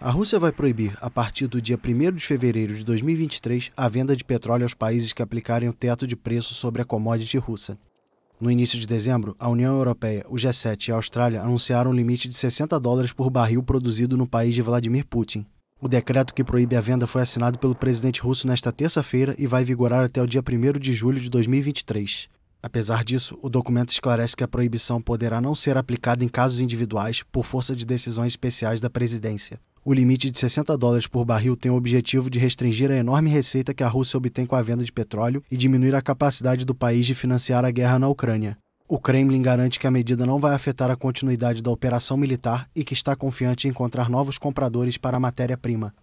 A Rússia vai proibir, a partir do dia 1 de fevereiro de 2023, a venda de petróleo aos países que aplicarem o teto de preço sobre a commodity russa. No início de dezembro, a União Europeia, o G7 e a Austrália anunciaram um limite de 60 dólares por barril produzido no país de Vladimir Putin. O decreto que proíbe a venda foi assinado pelo presidente russo nesta terça-feira e vai vigorar até o dia 1 de julho de 2023. Apesar disso, o documento esclarece que a proibição poderá não ser aplicada em casos individuais por força de decisões especiais da presidência. O limite de 60 dólares por barril tem o objetivo de restringir a enorme receita que a Rússia obtém com a venda de petróleo e diminuir a capacidade do país de financiar a guerra na Ucrânia. O Kremlin garante que a medida não vai afetar a continuidade da operação militar e que está confiante em encontrar novos compradores para a matéria-prima.